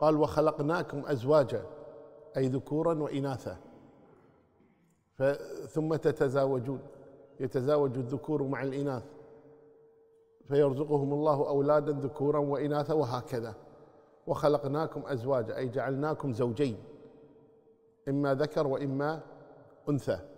قال وخلقناكم أزواجا أي ذكورا وإناثا ثم تتزاوجون يتزاوج الذكور مع الإناث فيرزقهم الله أولادا ذكورا وإناثا وهكذا وخلقناكم أزواجا أي جعلناكم زوجين إما ذكر وإما أنثى